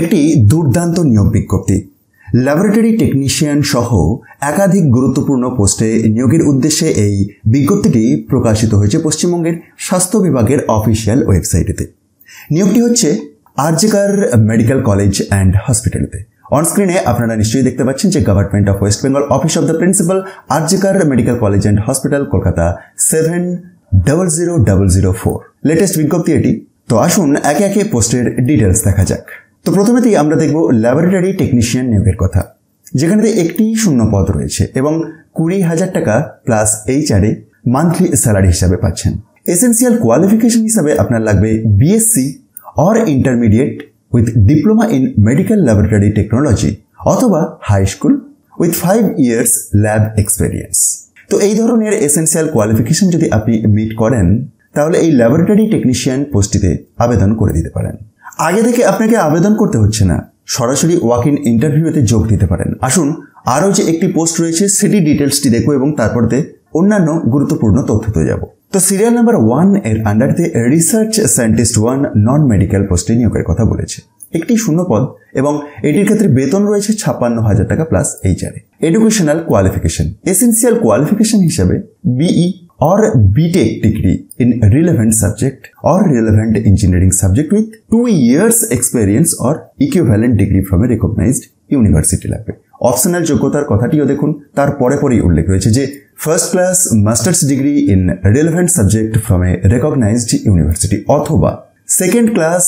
একটি দুর্দান্ত নিয়োগ বিজ্ঞপ্তি ল্যাবরেটরি টেকনিশিয়ান সহ একাধিক গুরুত্বপূর্ণ পোস্টে নিয়োগের উদ্দেশ্যে এই বিজ্ঞপ্তিটি প্রকাশিত হয়েছে পশ্চিমবঙ্গের স্বাস্থ্য বিভাগের অফিসিয়াল ওয়েবসাইটেতে নিয়োগটি হচ্ছে আর্জেকার মেডিকেল কলেজ অ্যান্ড হসপিটালেতে অনস্ক্রিনে আপনারা নিশ্চয়ই দেখতে পাচ্ছেন যে government of West Bengal office of the principal R G Kar medical college and hospital Kolkata seven double zero double zero four latest বিজ্ঞপ্তি এটি তো আসুন একে একে পোস্টের ডিটেলস দেখা যাক তো প্রথমেতেই আমরা দেখব ল্যাবরেটরি টেকনিশিয়ান নিয়োগের কথা যেখানেতে একটি শূন্য পদ রয়েছে এবং কুড়ি হাজার টাকা প্লাস এইচআরে মান্থলি স্যালারি হিসাবে পাচ্ছেন এসেন্সিয়াল কোয়ালিফিকেশন হিসাবে আপনার লাগবে BSc or intermediate with diploma in medical laboratory technology অথবা high school with five years lab experience তো এই ধরনের এসেন্সিয়াল কোয়ালিফিকেশন যদি আপনি মিট করেন তাহলে এই ল্যাবরেটরি টেকনিশিয়ান পোস্টটিতে আবেদন করে দিতে পারেন আগে থেকে আপনাকে আবেদন করতে হচ্ছে না সরাসরি ওয়াক ইন ইন্টারভিউতে যোগ দিতে পারেন আসুন আরও যে একটি পোস্ট রয়েছে সেটি ডিটেলসটি দেখব এবং তারপরতে অন্যান্য গুরুত্বপূর্ণ তথ্যতে যাব তো সিরিয়াল নাম্বার ওয়ান এর আন্ডারতে research scientist one non medical পোস্টে নিয়োগের কথা বলেছে একটি শূন্য পদ এবং এটির ক্ষেত্রে বেতন রয়েছে ছাপ্পান্ন হাজার টাকা প্লাস এইচআরে এডুকেশনাল কোয়ালিফিকেশন এসেন্সিয়াল কোয়ালিফিকেশন হিসাবে BE or BTech degree in relevant subject or relevant engineering subject with 2 years experience or equivalent degree from a recognized university লাগবে অপশনাল যোগ্যতার কথাটিও দেখুন তার পরে পরেই উল্লেখ রয়েছে যে first class masters degree in relevant subject from a recognised university অথবা second class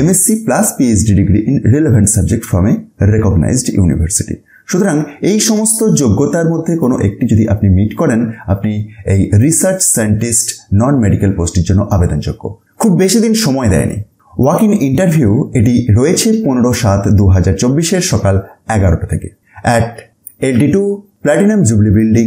MSc plus PhD degree in relevant subject from a recognised university সুতরাং এই সমস্ত যোগ্যতার মধ্যে কোনো একটি যদি আপনি মিট করেন আপনি এই রিসার্চ সায়েন্টিস্ট নন মেডিকেল পোস্টের জন্য আবেদনযোগ্য খুব বেশি দিন সময় দেয়নি ওয়াক ইন ইন্টারভিউ এটি রয়েছে পনেরো সাত দু হাজার চব্বিশের সকাল এগারোটা থেকে at LD two platinum jubilee building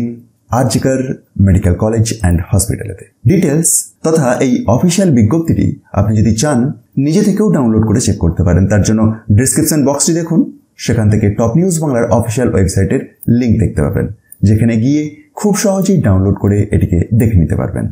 RG Kar medical college and হসপিটালেতে ডিটেলস তথা এই অফিসিয়াল বিজ্ঞপ্তিটি আপনি যদি চান নিজে থেকেও ডাউনলোড করে চেক করতে পারেন তার জন্য ডিসক্রিপশন বক্সটি দেখুন সেখান থেকে টপ নিউজ বাংলার অফিসিয়াল ওয়েবসাইটের লিঙ্ক দেখতে পাবেন যেখানে গিয়ে খুব সহজেই ডাউনলোড করে এটিকে দেখে নিতে পারবেন